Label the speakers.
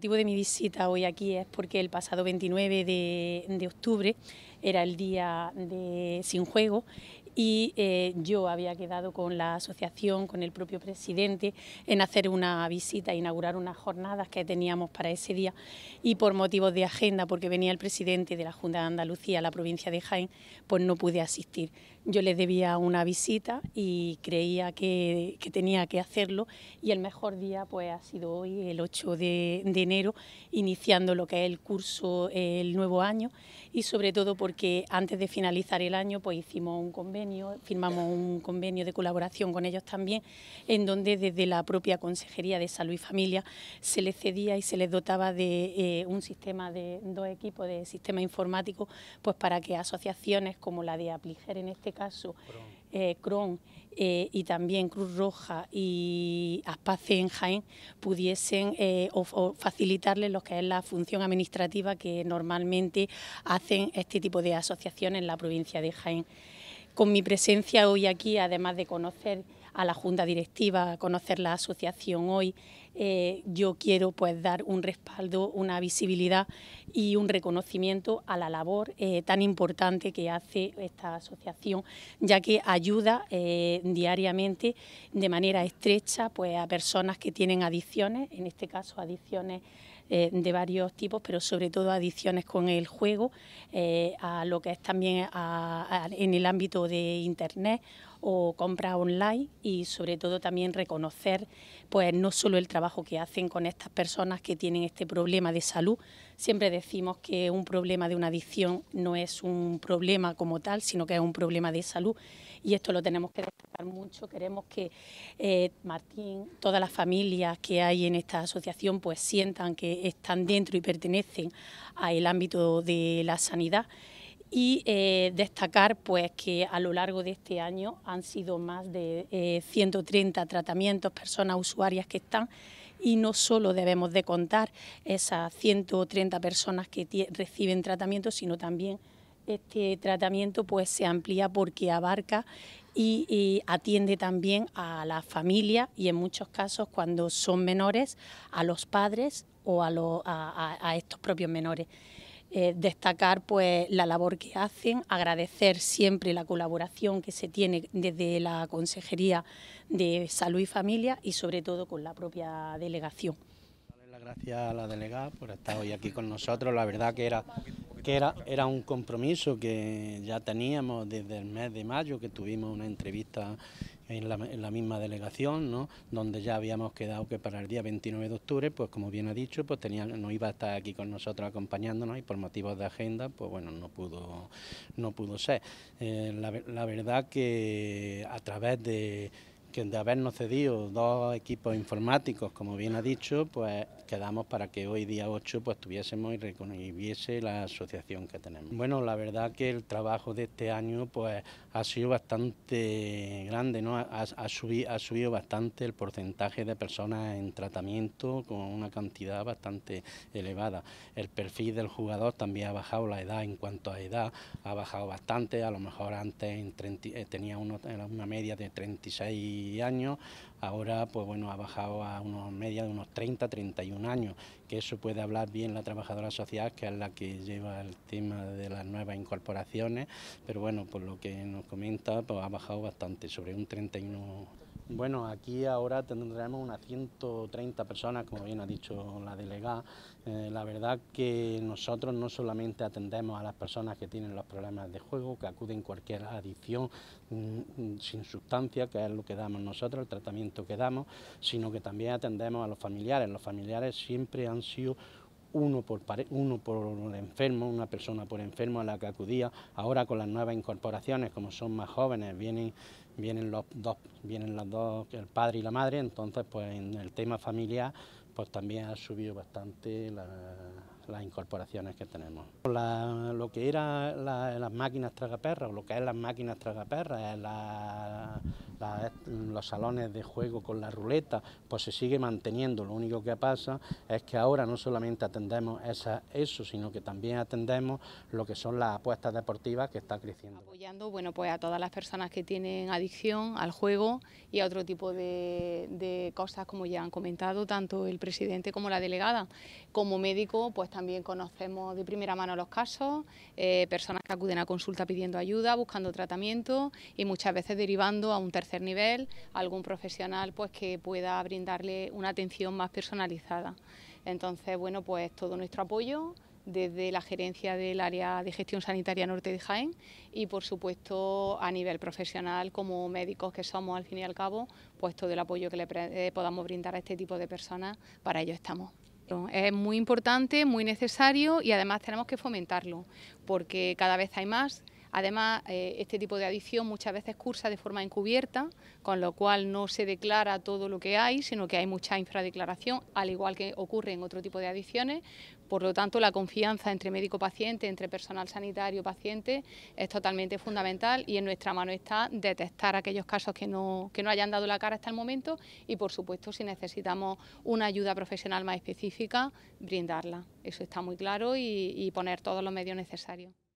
Speaker 1: El motivo de mi visita hoy aquí es porque el pasado 29 de, octubre era el día de Sin Juego y eh, yo había quedado con la asociación, con el propio presidente, en hacer una visita, inaugurar unas jornadas que teníamos para ese día y por motivos de agenda, porque venía el presidente de la Junta de Andalucía la provincia de Jaén, pues no pude asistir yo les debía una visita y creía que, tenía que hacerlo y el mejor día pues ha sido hoy, el 8 de, enero, iniciando lo que es el curso, el nuevo año y sobre todo porque antes de finalizar el año pues hicimos un convenio, firmamos un convenio de colaboración con ellos también, en donde desde la propia Consejería de Salud y Familia se les cedía y se les dotaba de eh, un sistema de dos equipos de sistema informático pues para que asociaciones como la de Apliger en este este caso, eh, CRON eh, y también Cruz Roja y ASPACE en Jaén pudiesen eh, facilitarles lo que es la función administrativa que normalmente hacen este tipo de asociaciones en la provincia de Jaén. Con mi presencia hoy aquí, además de conocer a la Junta Directiva, conocer la asociación hoy eh, yo quiero pues dar un respaldo, una visibilidad y un reconocimiento a la labor eh, tan importante que hace esta asociación, ya que ayuda eh, diariamente de manera estrecha pues a personas que tienen adicciones, en este caso adicciones eh, de varios tipos, pero sobre todo adiciones con el juego, eh, a lo que es también en el ámbito de Internet o compra online y sobre todo también reconocer pues no solo el trabajo que hacen con estas personas que tienen este problema de salud, Siempre decimos que un problema de una adicción no es un problema como tal, sino que es un problema de salud y esto lo tenemos que destacar mucho. Queremos que eh, Martín, todas las familias que hay en esta asociación, pues sientan que están dentro y pertenecen al ámbito de la sanidad y eh, destacar pues que a lo largo de este año han sido más de 130 eh, tratamientos, personas usuarias que están y no solo debemos de contar esas 130 personas que reciben tratamiento, sino también este tratamiento pues se amplía porque abarca y, atiende también a la familia y en muchos casos cuando son menores a los padres o a estos propios menores. Eh, destacar pues la labor que hacen, agradecer siempre la colaboración que se tiene desde la Consejería de Salud y Familia y sobre todo con la propia delegación.
Speaker 2: Gracias a la delegada por estar hoy aquí con nosotros. La verdad que era que era, era un compromiso que ya teníamos desde el mes de mayo, que tuvimos una entrevista en la, misma delegación, ¿no? donde ya habíamos quedado que para el día 29 de octubre, pues como bien ha dicho, pues tenía, no iba a estar aquí con nosotros acompañándonos y por motivos de agenda, pues bueno, no pudo, no pudo ser. Eh, la, la verdad que a través de que de habernos cedido dos equipos informáticos, como bien ha dicho, pues quedamos para que hoy día 8 pues tuviésemos y reconociese la asociación que tenemos. Bueno, la verdad que el trabajo de este año pues ha sido bastante grande, ¿no? Ha, subido, bastante el porcentaje de personas en tratamiento con una cantidad bastante elevada. El perfil del jugador también ha bajado la edad en cuanto a edad, ha bajado bastante, a lo mejor antes eh, tenía una media de 36 años, ahora pues bueno ha bajado a unos media de unos 30, 31 años, que eso puede hablar bien la trabajadora social, que es la que lleva el tema de las nuevas incorporaciones, pero bueno, por lo que nos comenta, pues ha bajado bastante, sobre un 31 bueno, aquí ahora tendremos unas 130 personas, como bien ha dicho la delegada. Eh, la verdad que nosotros no solamente atendemos a las personas que tienen los problemas de juego, que acuden cualquier adicción mm, mm, sin sustancia, que es lo que damos nosotros, el tratamiento que damos, sino que también atendemos a los familiares. Los familiares siempre han sido uno por, uno por enfermo, una persona por enfermo a la que acudía. Ahora con las nuevas incorporaciones, como son más jóvenes, vienen vienen los dos, vienen las dos, el padre y la madre, entonces pues en el tema familiar pues también ha subido bastante las incorporaciones que tenemos. lo que eran las máquinas tragaperras, o lo que es las máquinas tragaperras, es la la, los salones de juego con la ruleta, pues se sigue manteniendo. Lo único que pasa es que ahora no solamente atendemos esa, eso, sino que también atendemos lo que son las apuestas deportivas que está creciendo.
Speaker 3: Apoyando bueno, pues a todas las personas que tienen adicción al juego y a otro tipo de, cosas, como ya han comentado tanto el presidente como la delegada. Como médico, pues también conocemos de primera mano los casos, eh, personas que acuden a consulta pidiendo ayuda, buscando tratamiento y muchas veces derivando a un tercer nivel, algún profesional pues que pueda brindarle una atención más personalizada. Entonces, bueno, pues todo nuestro apoyo desde la gerencia del área de gestión sanitaria norte de Jaén y por supuesto a nivel profesional como médicos que somos al fin y al cabo, pues todo el apoyo que le eh, podamos brindar a este tipo de personas, para ello estamos. Es muy importante, muy necesario y además tenemos que fomentarlo porque cada vez hay más Además, eh, este tipo de adicción muchas veces cursa de forma encubierta, con lo cual no se declara todo lo que hay, sino que hay mucha infradeclaración, al igual que ocurre en otro tipo de adicciones. Por lo tanto, la confianza entre médico-paciente, entre personal sanitario-paciente, es totalmente fundamental y en nuestra mano está detectar aquellos casos que no, hayan dado la cara hasta el momento y, por supuesto, si necesitamos una ayuda profesional más específica, brindarla. Eso está muy claro y poner todos los medios necesarios.